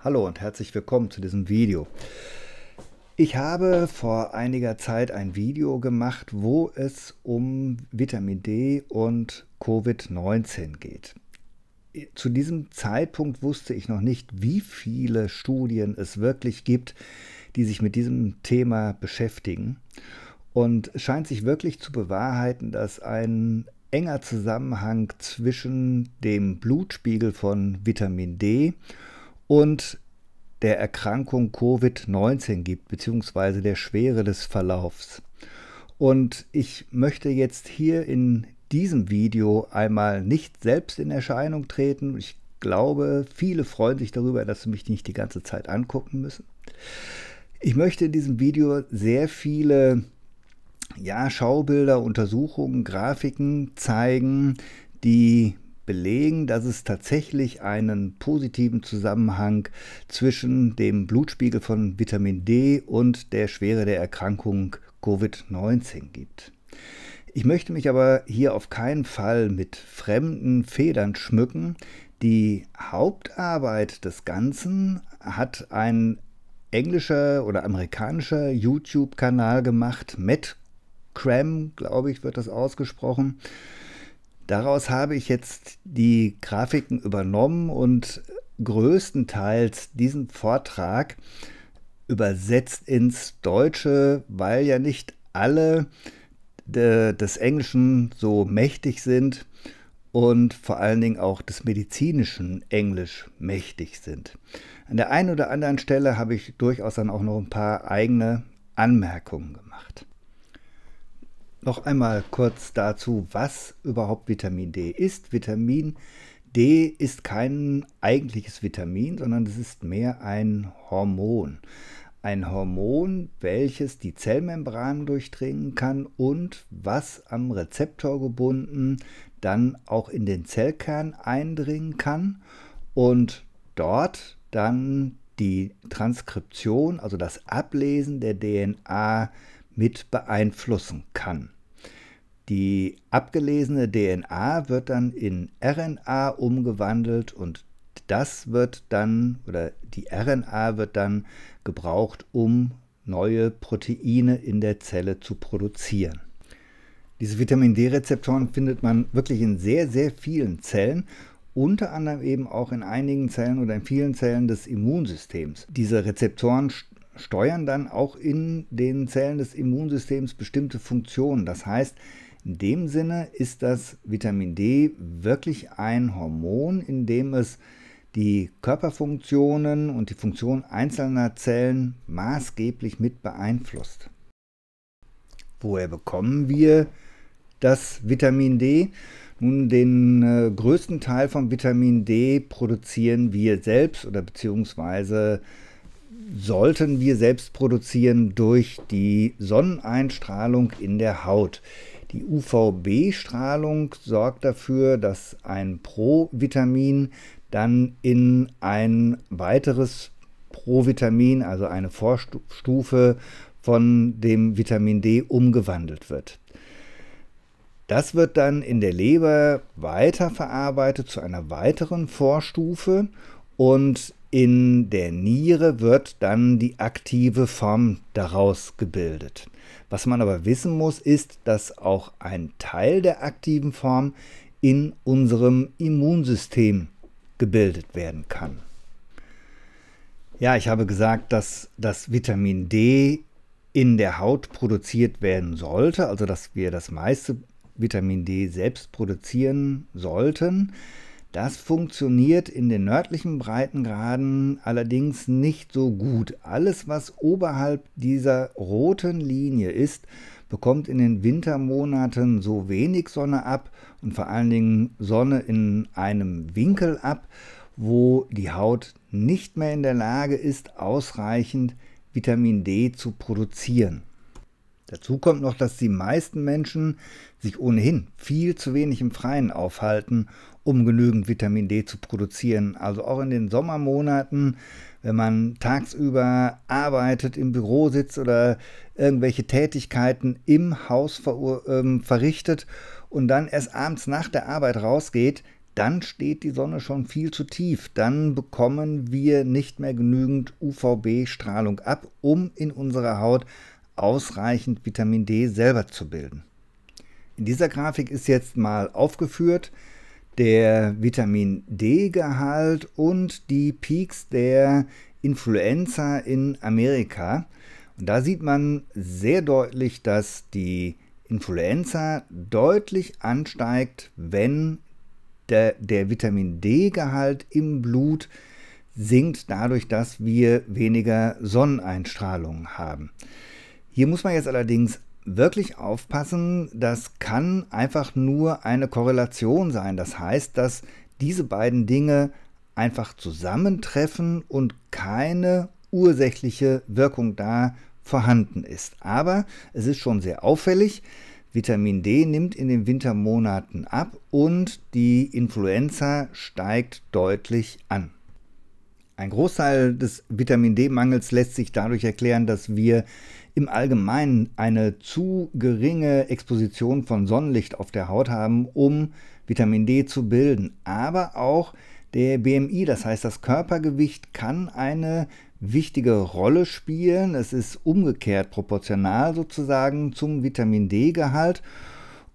Hallo und herzlich willkommen zu diesem Video. Ich habe vor einiger Zeit ein Video gemacht, wo es um Vitamin D und Covid-19 geht. Zu diesem Zeitpunkt wusste ich noch nicht, wie viele Studien es wirklich gibt, die sich mit diesem Thema beschäftigen. Und es scheint sich wirklich zu bewahrheiten, dass ein enger Zusammenhang zwischen dem Blutspiegel von Vitamin D und und der Erkrankung Covid-19 gibt, beziehungsweise der Schwere des Verlaufs. Und ich möchte jetzt hier in diesem Video einmal nicht selbst in Erscheinung treten. Ich glaube, viele freuen sich darüber, dass sie mich nicht die ganze Zeit angucken müssen. Ich möchte in diesem Video sehr viele ja, Schaubilder, Untersuchungen, Grafiken zeigen, die belegen, dass es tatsächlich einen positiven Zusammenhang zwischen dem Blutspiegel von Vitamin D und der Schwere der Erkrankung Covid-19 gibt. Ich möchte mich aber hier auf keinen Fall mit fremden Federn schmücken. Die Hauptarbeit des Ganzen hat ein englischer oder amerikanischer YouTube-Kanal gemacht, Matt Cram, glaube ich, wird das ausgesprochen. Daraus habe ich jetzt die Grafiken übernommen und größtenteils diesen Vortrag übersetzt ins Deutsche, weil ja nicht alle de, äh, des Englischen so mächtig sind und vor allen Dingen auch des medizinischen Englisch mächtig sind. An der einen oder anderen Stelle habe ich durchaus dann auch noch ein paar eigene Anmerkungen gemacht. Noch einmal kurz dazu, was überhaupt Vitamin D ist. Vitamin D ist kein eigentliches Vitamin, sondern es ist mehr ein Hormon. Ein Hormon, welches die Zellmembran durchdringen kann und was am Rezeptor gebunden dann auch in den Zellkern eindringen kann und dort dann die Transkription, also das Ablesen der DNA mit beeinflussen kann. Die abgelesene DNA wird dann in RNA umgewandelt und das wird dann oder die RNA wird dann gebraucht, um neue Proteine in der Zelle zu produzieren. Diese Vitamin D-Rezeptoren findet man wirklich in sehr, sehr vielen Zellen, unter anderem eben auch in einigen Zellen oder in vielen Zellen des Immunsystems. Diese Rezeptoren steuern dann auch in den Zellen des Immunsystems bestimmte Funktionen. Das heißt, in dem Sinne ist das Vitamin D wirklich ein Hormon, in dem es die Körperfunktionen und die Funktion einzelner Zellen maßgeblich mit beeinflusst. Woher bekommen wir das Vitamin D? Nun, den äh, größten Teil von Vitamin D produzieren wir selbst oder beziehungsweise sollten wir selbst produzieren durch die Sonneneinstrahlung in der Haut. Die UVB-Strahlung sorgt dafür, dass ein Provitamin dann in ein weiteres Provitamin, also eine Vorstufe von dem Vitamin D, umgewandelt wird. Das wird dann in der Leber weiterverarbeitet zu einer weiteren Vorstufe und in der Niere wird dann die aktive Form daraus gebildet. Was man aber wissen muss, ist, dass auch ein Teil der aktiven Form in unserem Immunsystem gebildet werden kann. Ja, ich habe gesagt, dass das Vitamin D in der Haut produziert werden sollte, also dass wir das meiste Vitamin D selbst produzieren sollten. Das funktioniert in den nördlichen Breitengraden allerdings nicht so gut. Alles, was oberhalb dieser roten Linie ist, bekommt in den Wintermonaten so wenig Sonne ab und vor allen Dingen Sonne in einem Winkel ab, wo die Haut nicht mehr in der Lage ist, ausreichend Vitamin D zu produzieren. Dazu kommt noch, dass die meisten Menschen sich ohnehin viel zu wenig im Freien aufhalten um genügend Vitamin D zu produzieren. Also auch in den Sommermonaten, wenn man tagsüber arbeitet, im Büro sitzt oder irgendwelche Tätigkeiten im Haus ver ähm, verrichtet und dann erst abends nach der Arbeit rausgeht, dann steht die Sonne schon viel zu tief. Dann bekommen wir nicht mehr genügend UVB-Strahlung ab, um in unserer Haut ausreichend Vitamin D selber zu bilden. In dieser Grafik ist jetzt mal aufgeführt, der Vitamin D-Gehalt und die Peaks der Influenza in Amerika. Und da sieht man sehr deutlich, dass die Influenza deutlich ansteigt, wenn der, der Vitamin D-Gehalt im Blut sinkt, dadurch, dass wir weniger Sonneneinstrahlung haben. Hier muss man jetzt allerdings wirklich aufpassen, das kann einfach nur eine Korrelation sein. Das heißt, dass diese beiden Dinge einfach zusammentreffen und keine ursächliche Wirkung da vorhanden ist. Aber es ist schon sehr auffällig. Vitamin D nimmt in den Wintermonaten ab und die Influenza steigt deutlich an. Ein Großteil des Vitamin D-Mangels lässt sich dadurch erklären, dass wir im Allgemeinen eine zu geringe Exposition von Sonnenlicht auf der Haut haben, um Vitamin D zu bilden. Aber auch der BMI, das heißt das Körpergewicht, kann eine wichtige Rolle spielen. Es ist umgekehrt proportional sozusagen zum Vitamin D-Gehalt.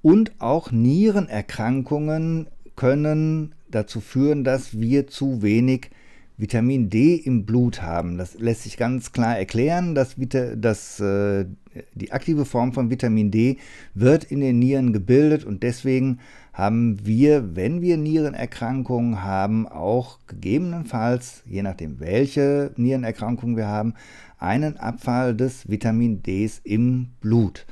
Und auch Nierenerkrankungen können dazu führen, dass wir zu wenig Vitamin D im Blut haben. Das lässt sich ganz klar erklären, dass, dass äh, die aktive Form von Vitamin D wird in den Nieren gebildet und deswegen haben wir, wenn wir Nierenerkrankungen haben, auch gegebenenfalls, je nachdem welche Nierenerkrankungen wir haben, einen Abfall des Vitamin Ds im Blut.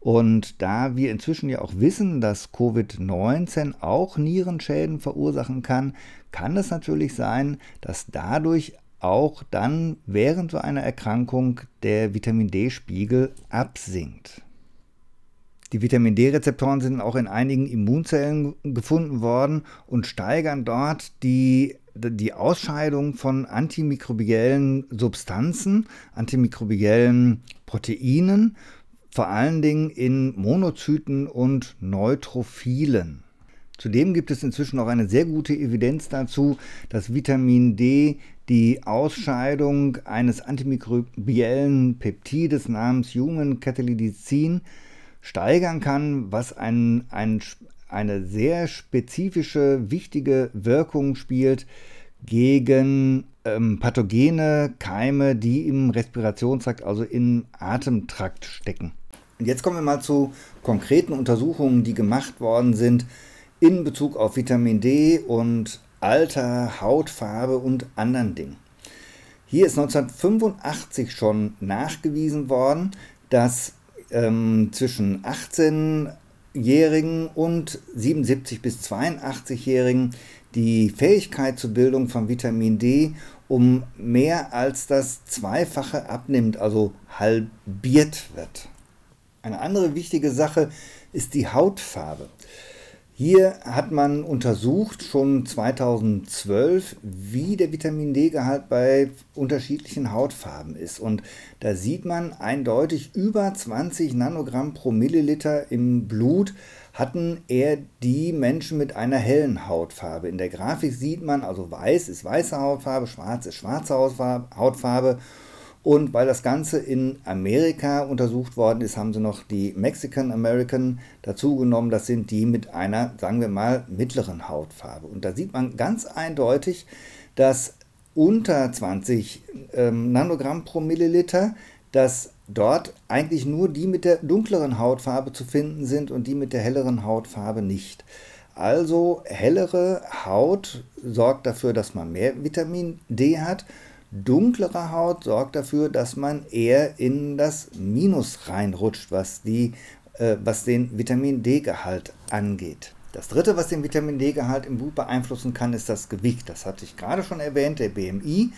Und da wir inzwischen ja auch wissen, dass Covid-19 auch Nierenschäden verursachen kann, kann es natürlich sein, dass dadurch auch dann während so einer Erkrankung der Vitamin D-Spiegel absinkt. Die Vitamin D-Rezeptoren sind auch in einigen Immunzellen gefunden worden und steigern dort die, die Ausscheidung von antimikrobiellen Substanzen, antimikrobiellen Proteinen, vor allen Dingen in Monozyten und Neutrophilen. Zudem gibt es inzwischen auch eine sehr gute Evidenz dazu, dass Vitamin D die Ausscheidung eines antimikrobiellen Peptides namens Human Catalydicin steigern kann, was ein, ein, eine sehr spezifische, wichtige Wirkung spielt gegen ähm, pathogene Keime, die im Respirationstrakt, also im Atemtrakt stecken. Und jetzt kommen wir mal zu konkreten Untersuchungen, die gemacht worden sind in Bezug auf Vitamin D und Alter, Hautfarbe und anderen Dingen. Hier ist 1985 schon nachgewiesen worden, dass ähm, zwischen 18-Jährigen und 77 bis 82-Jährigen die Fähigkeit zur Bildung von Vitamin D um mehr als das Zweifache abnimmt, also halbiert wird. Eine andere wichtige Sache ist die Hautfarbe. Hier hat man untersucht, schon 2012, wie der Vitamin D-Gehalt bei unterschiedlichen Hautfarben ist. Und da sieht man eindeutig, über 20 Nanogramm pro Milliliter im Blut hatten eher die Menschen mit einer hellen Hautfarbe. In der Grafik sieht man, also weiß ist weiße Hautfarbe, schwarz ist schwarze Hautfarbe und weil das Ganze in Amerika untersucht worden ist, haben sie noch die Mexican American dazu genommen. Das sind die mit einer, sagen wir mal, mittleren Hautfarbe. Und da sieht man ganz eindeutig, dass unter 20 ähm, Nanogramm pro Milliliter, dass dort eigentlich nur die mit der dunkleren Hautfarbe zu finden sind und die mit der helleren Hautfarbe nicht. Also hellere Haut sorgt dafür, dass man mehr Vitamin D hat dunklere Haut sorgt dafür, dass man eher in das Minus reinrutscht, was, die, äh, was den Vitamin D-Gehalt angeht. Das dritte, was den Vitamin D-Gehalt im Blut beeinflussen kann, ist das Gewicht. Das hatte ich gerade schon erwähnt, der BMI.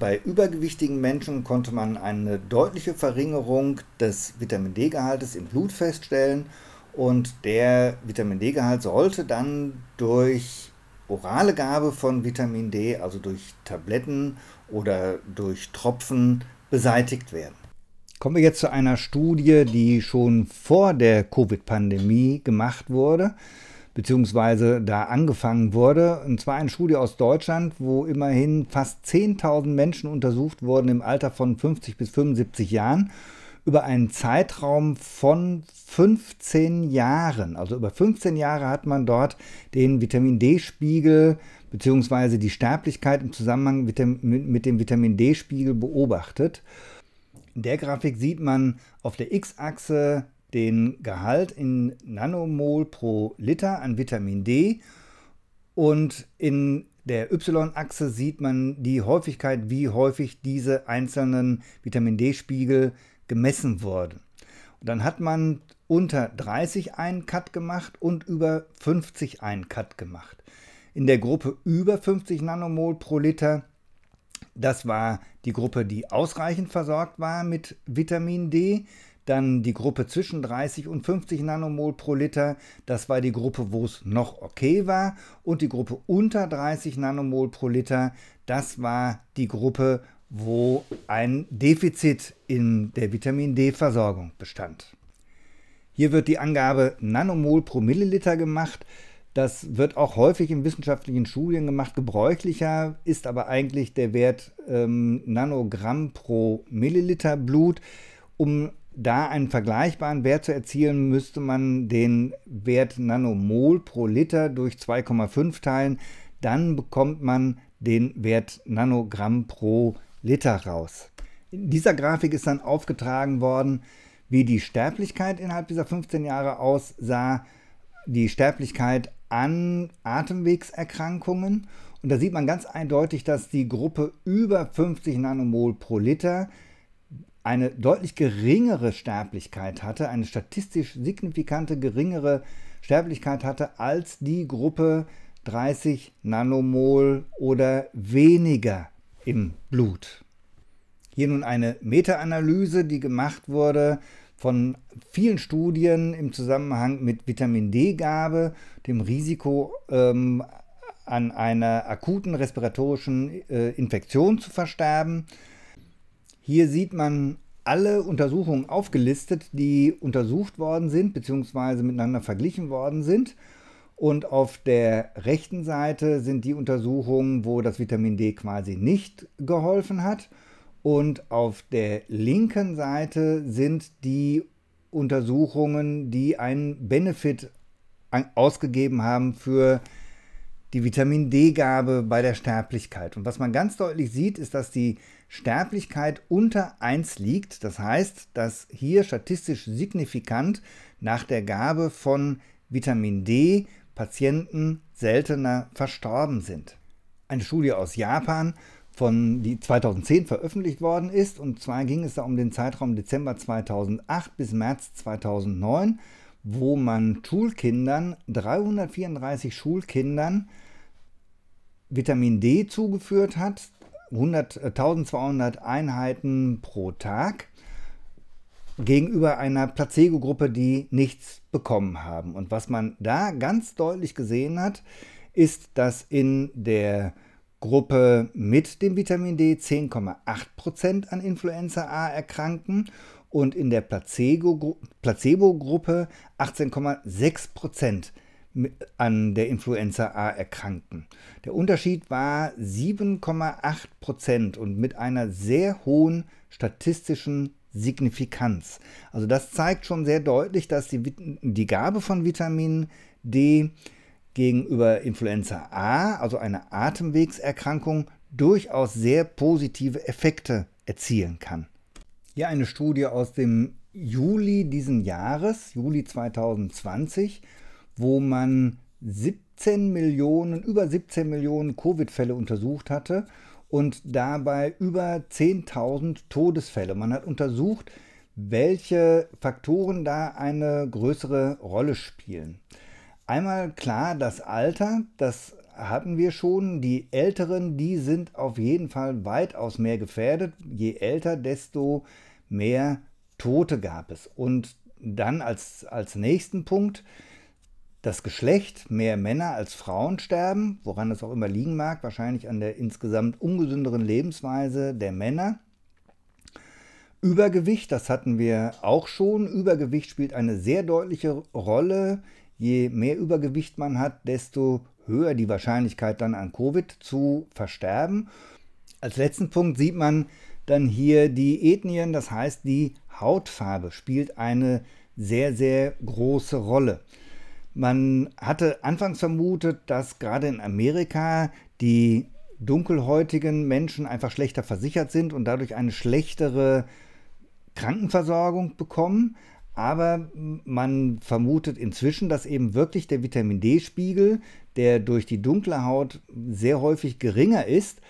Bei übergewichtigen Menschen konnte man eine deutliche Verringerung des Vitamin D-Gehaltes im Blut feststellen und der Vitamin D-Gehalt sollte dann durch orale Gabe von Vitamin D, also durch Tabletten oder durch Tropfen, beseitigt werden. Kommen wir jetzt zu einer Studie, die schon vor der Covid-Pandemie gemacht wurde, beziehungsweise da angefangen wurde. Und zwar eine Studie aus Deutschland, wo immerhin fast 10.000 Menschen untersucht wurden im Alter von 50 bis 75 Jahren über einen Zeitraum von 15 Jahren. Also über 15 Jahre hat man dort den Vitamin D-Spiegel bzw. die Sterblichkeit im Zusammenhang mit dem Vitamin D-Spiegel beobachtet. In der Grafik sieht man auf der X-Achse den Gehalt in Nanomol pro Liter an Vitamin D und in der Y-Achse sieht man die Häufigkeit, wie häufig diese einzelnen Vitamin D-Spiegel gemessen wurden. dann hat man unter 30 einen Cut gemacht und über 50 einen Cut gemacht. In der Gruppe über 50 Nanomol pro Liter, das war die Gruppe, die ausreichend versorgt war mit Vitamin D. Dann die Gruppe zwischen 30 und 50 Nanomol pro Liter, das war die Gruppe, wo es noch okay war. Und die Gruppe unter 30 Nanomol pro Liter, das war die Gruppe, wo ein Defizit in der Vitamin D-Versorgung bestand. Hier wird die Angabe Nanomol pro Milliliter gemacht. Das wird auch häufig in wissenschaftlichen Studien gemacht. Gebräuchlicher ist aber eigentlich der Wert ähm, Nanogramm pro Milliliter Blut. Um da einen vergleichbaren Wert zu erzielen, müsste man den Wert Nanomol pro Liter durch 2,5 teilen. Dann bekommt man den Wert Nanogramm pro Liter raus. In dieser Grafik ist dann aufgetragen worden, wie die Sterblichkeit innerhalb dieser 15 Jahre aussah, die Sterblichkeit an Atemwegserkrankungen. Und da sieht man ganz eindeutig, dass die Gruppe über 50 Nanomol pro Liter eine deutlich geringere Sterblichkeit hatte, eine statistisch signifikante geringere Sterblichkeit hatte als die Gruppe 30 Nanomol oder weniger im Blut. Hier nun eine Meta-Analyse, die gemacht wurde von vielen Studien im Zusammenhang mit Vitamin D-Gabe, dem Risiko ähm, an einer akuten respiratorischen äh, Infektion zu versterben. Hier sieht man alle Untersuchungen aufgelistet, die untersucht worden sind bzw. miteinander verglichen worden sind. Und auf der rechten Seite sind die Untersuchungen, wo das Vitamin D quasi nicht geholfen hat. Und auf der linken Seite sind die Untersuchungen, die einen Benefit ausgegeben haben für die Vitamin D-Gabe bei der Sterblichkeit. Und was man ganz deutlich sieht, ist, dass die Sterblichkeit unter 1 liegt. Das heißt, dass hier statistisch signifikant nach der Gabe von Vitamin D Patienten seltener verstorben sind. Eine Studie aus Japan von die 2010 veröffentlicht worden ist. Und zwar ging es da um den Zeitraum Dezember 2008 bis März 2009, wo man Schulkindern, 334 Schulkindern, Vitamin D zugeführt hat, 100, 1200 äh, Einheiten pro Tag gegenüber einer Placebo-Gruppe, die nichts bekommen haben. Und was man da ganz deutlich gesehen hat, ist, dass in der Gruppe mit dem Vitamin D 10,8% an Influenza A erkranken und in der Placebo-Gruppe 18,6% an der Influenza A erkrankten. Der Unterschied war 7,8% und mit einer sehr hohen statistischen Signifikanz. Also das zeigt schon sehr deutlich, dass die, die Gabe von Vitamin D gegenüber Influenza A, also eine Atemwegserkrankung, durchaus sehr positive Effekte erzielen kann. Hier eine Studie aus dem Juli diesen Jahres, Juli 2020, wo man 17 Millionen, über 17 Millionen Covid-Fälle untersucht hatte und dabei über 10.000 Todesfälle. Man hat untersucht, welche Faktoren da eine größere Rolle spielen. Einmal klar, das Alter, das hatten wir schon. Die Älteren, die sind auf jeden Fall weitaus mehr gefährdet. Je älter, desto mehr Tote gab es. Und dann als, als nächsten Punkt, das Geschlecht, mehr Männer als Frauen sterben, woran es auch immer liegen mag, wahrscheinlich an der insgesamt ungesünderen Lebensweise der Männer. Übergewicht, das hatten wir auch schon. Übergewicht spielt eine sehr deutliche Rolle je mehr Übergewicht man hat, desto höher die Wahrscheinlichkeit dann an Covid zu versterben. Als letzten Punkt sieht man dann hier die Ethnien, das heißt die Hautfarbe spielt eine sehr, sehr große Rolle. Man hatte anfangs vermutet, dass gerade in Amerika die dunkelhäutigen Menschen einfach schlechter versichert sind und dadurch eine schlechtere Krankenversorgung bekommen. Aber man vermutet inzwischen, dass eben wirklich der Vitamin D-Spiegel, der durch die dunkle Haut sehr häufig geringer ist,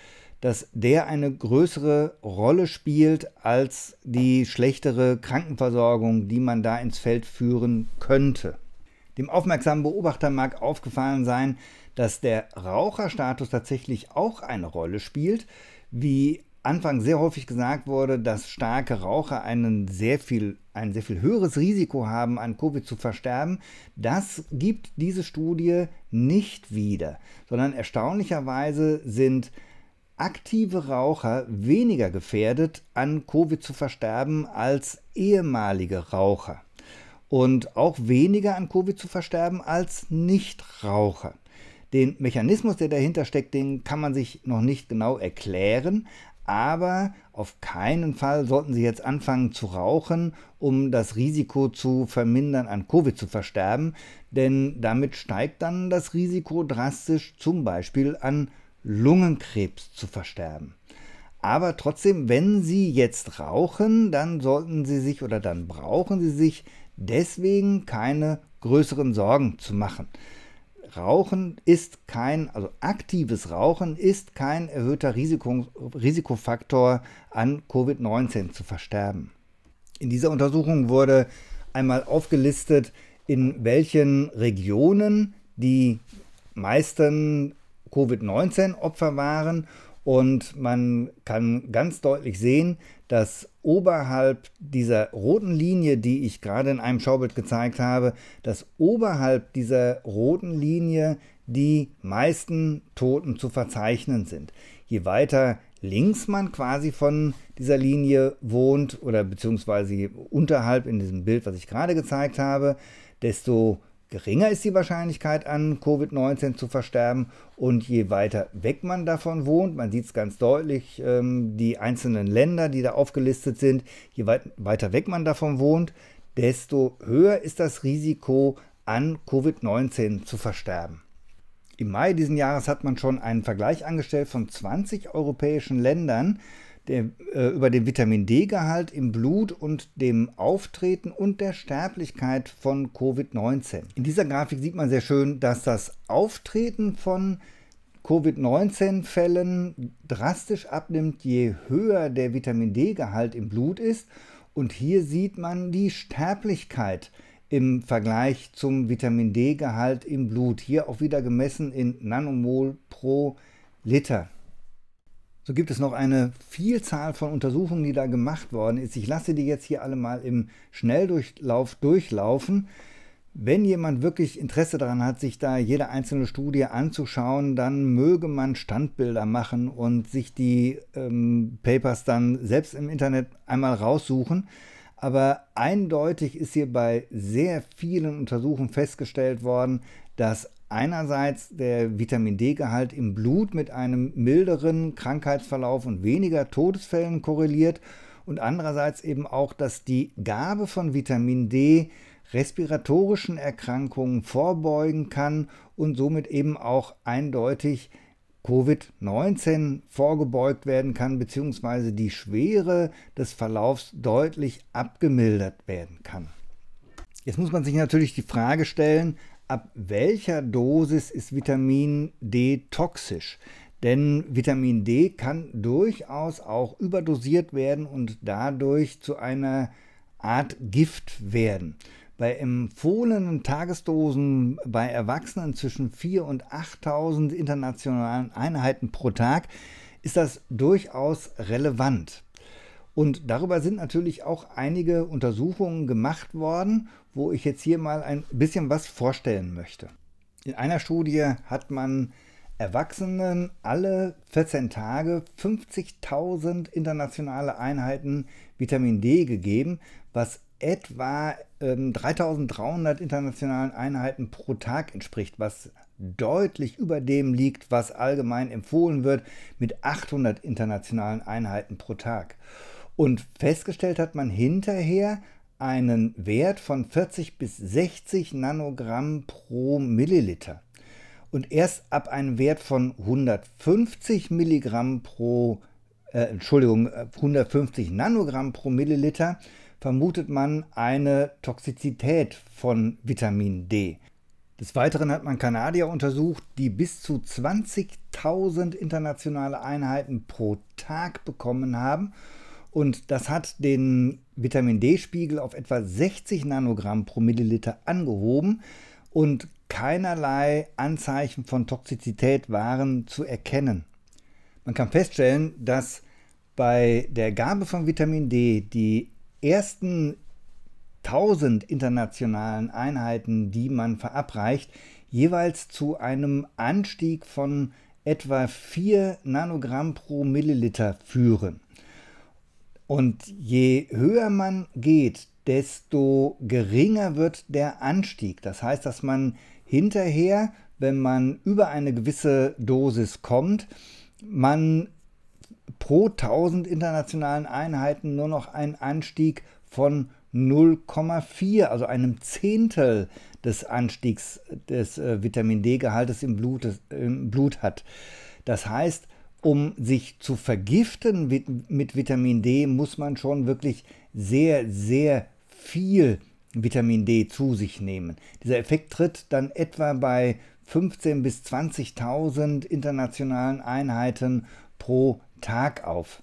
dass der eine größere Rolle spielt als die schlechtere Krankenversorgung, die man da ins Feld führen könnte. Dem aufmerksamen Beobachter mag aufgefallen sein, dass der Raucherstatus tatsächlich auch eine Rolle spielt, wie Anfang sehr häufig gesagt wurde, dass starke Raucher einen sehr viel, ein sehr viel höheres Risiko haben, an Covid zu versterben. Das gibt diese Studie nicht wieder, sondern erstaunlicherweise sind aktive Raucher weniger gefährdet, an Covid zu versterben, als ehemalige Raucher. Und auch weniger an Covid zu versterben als Nichtraucher. Den Mechanismus, der dahinter steckt, den kann man sich noch nicht genau erklären, aber auf keinen Fall sollten Sie jetzt anfangen zu rauchen, um das Risiko zu vermindern, an Covid zu versterben, denn damit steigt dann das Risiko drastisch, zum Beispiel an Lungenkrebs zu versterben. Aber trotzdem, wenn Sie jetzt rauchen, dann sollten Sie sich oder dann brauchen Sie sich deswegen keine größeren Sorgen zu machen. Rauchen ist kein, also aktives Rauchen ist kein erhöhter Risiko, Risikofaktor an Covid-19 zu versterben. In dieser Untersuchung wurde einmal aufgelistet, in welchen Regionen die meisten Covid-19 Opfer waren und man kann ganz deutlich sehen, dass oberhalb dieser roten Linie, die ich gerade in einem Schaubild gezeigt habe, dass oberhalb dieser roten Linie die meisten Toten zu verzeichnen sind. Je weiter links man quasi von dieser Linie wohnt oder beziehungsweise unterhalb in diesem Bild, was ich gerade gezeigt habe, desto geringer ist die Wahrscheinlichkeit an Covid-19 zu versterben und je weiter weg man davon wohnt, man sieht es ganz deutlich, ähm, die einzelnen Länder, die da aufgelistet sind, je weit, weiter weg man davon wohnt, desto höher ist das Risiko an Covid-19 zu versterben. Im Mai diesen Jahres hat man schon einen Vergleich angestellt von 20 europäischen Ländern, der, äh, über den Vitamin D-Gehalt im Blut und dem Auftreten und der Sterblichkeit von Covid-19. In dieser Grafik sieht man sehr schön, dass das Auftreten von Covid-19-Fällen drastisch abnimmt, je höher der Vitamin D-Gehalt im Blut ist. Und hier sieht man die Sterblichkeit im Vergleich zum Vitamin D-Gehalt im Blut. Hier auch wieder gemessen in Nanomol pro Liter. So gibt es noch eine Vielzahl von Untersuchungen, die da gemacht worden ist. Ich lasse die jetzt hier alle mal im Schnelldurchlauf durchlaufen. Wenn jemand wirklich Interesse daran hat, sich da jede einzelne Studie anzuschauen, dann möge man Standbilder machen und sich die ähm, Papers dann selbst im Internet einmal raussuchen. Aber eindeutig ist hier bei sehr vielen Untersuchungen festgestellt worden, dass einerseits der Vitamin D-Gehalt im Blut mit einem milderen Krankheitsverlauf und weniger Todesfällen korreliert und andererseits eben auch, dass die Gabe von Vitamin D respiratorischen Erkrankungen vorbeugen kann und somit eben auch eindeutig Covid-19 vorgebeugt werden kann, beziehungsweise die Schwere des Verlaufs deutlich abgemildert werden kann. Jetzt muss man sich natürlich die Frage stellen, ab welcher Dosis ist Vitamin D toxisch? Denn Vitamin D kann durchaus auch überdosiert werden und dadurch zu einer Art Gift werden. Bei empfohlenen Tagesdosen bei Erwachsenen zwischen 4.000 und 8.000 internationalen Einheiten pro Tag ist das durchaus relevant. Und darüber sind natürlich auch einige Untersuchungen gemacht worden wo ich jetzt hier mal ein bisschen was vorstellen möchte. In einer Studie hat man Erwachsenen alle 14 Tage 50.000 internationale Einheiten Vitamin D gegeben, was etwa ähm, 3.300 internationalen Einheiten pro Tag entspricht, was deutlich über dem liegt, was allgemein empfohlen wird mit 800 internationalen Einheiten pro Tag. Und festgestellt hat man hinterher, einen Wert von 40 bis 60 Nanogramm pro Milliliter. Und erst ab einem Wert von 150 Milligramm pro, äh, Entschuldigung, 150 äh, Nanogramm pro Milliliter vermutet man eine Toxizität von Vitamin D. Des Weiteren hat man Kanadier untersucht, die bis zu 20.000 internationale Einheiten pro Tag bekommen haben und das hat den Vitamin D-Spiegel auf etwa 60 Nanogramm pro Milliliter angehoben und keinerlei Anzeichen von Toxizität waren zu erkennen. Man kann feststellen, dass bei der Gabe von Vitamin D die ersten 1000 internationalen Einheiten, die man verabreicht, jeweils zu einem Anstieg von etwa 4 Nanogramm pro Milliliter führen. Und je höher man geht, desto geringer wird der Anstieg. Das heißt, dass man hinterher, wenn man über eine gewisse Dosis kommt, man pro 1000 internationalen Einheiten nur noch einen Anstieg von 0,4, also einem Zehntel des Anstiegs des äh, Vitamin D-Gehaltes im, im Blut hat. Das heißt, um sich zu vergiften mit, mit Vitamin D, muss man schon wirklich sehr, sehr viel Vitamin D zu sich nehmen. Dieser Effekt tritt dann etwa bei 15.000 bis 20.000 internationalen Einheiten pro Tag auf.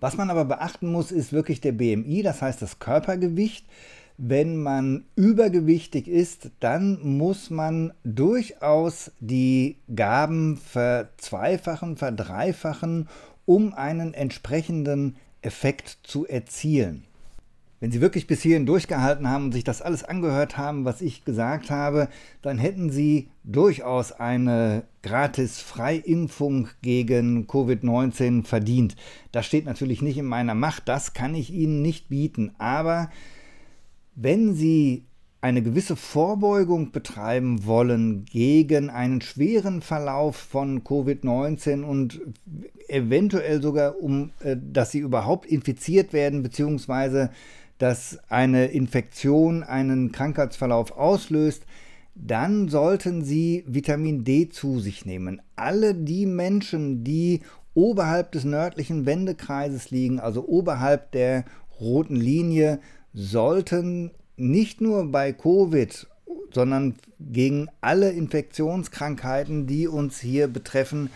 Was man aber beachten muss, ist wirklich der BMI, das heißt das Körpergewicht wenn man übergewichtig ist, dann muss man durchaus die Gaben verzweifachen, verdreifachen, um einen entsprechenden Effekt zu erzielen. Wenn Sie wirklich bis hierhin durchgehalten haben und sich das alles angehört haben, was ich gesagt habe, dann hätten Sie durchaus eine gratis Freiimpfung gegen Covid-19 verdient. Das steht natürlich nicht in meiner Macht, das kann ich Ihnen nicht bieten, aber wenn Sie eine gewisse Vorbeugung betreiben wollen gegen einen schweren Verlauf von Covid-19 und eventuell sogar um, äh, dass sie überhaupt infiziert werden, beziehungsweise dass eine Infektion einen Krankheitsverlauf auslöst, dann sollten Sie Vitamin D zu sich nehmen. Alle die Menschen, die oberhalb des nördlichen Wendekreises liegen, also oberhalb der roten Linie, sollten nicht nur bei Covid, sondern gegen alle Infektionskrankheiten, die uns hier betreffen,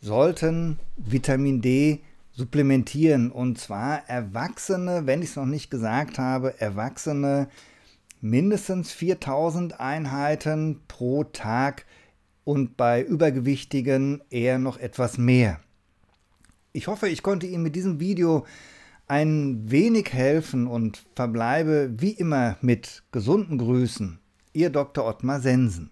sollten Vitamin D supplementieren. Und zwar Erwachsene, wenn ich es noch nicht gesagt habe, Erwachsene mindestens 4000 Einheiten pro Tag und bei Übergewichtigen eher noch etwas mehr. Ich hoffe, ich konnte Ihnen mit diesem Video ein wenig helfen und verbleibe wie immer mit gesunden Grüßen, Ihr Dr. Ottmar Sensen.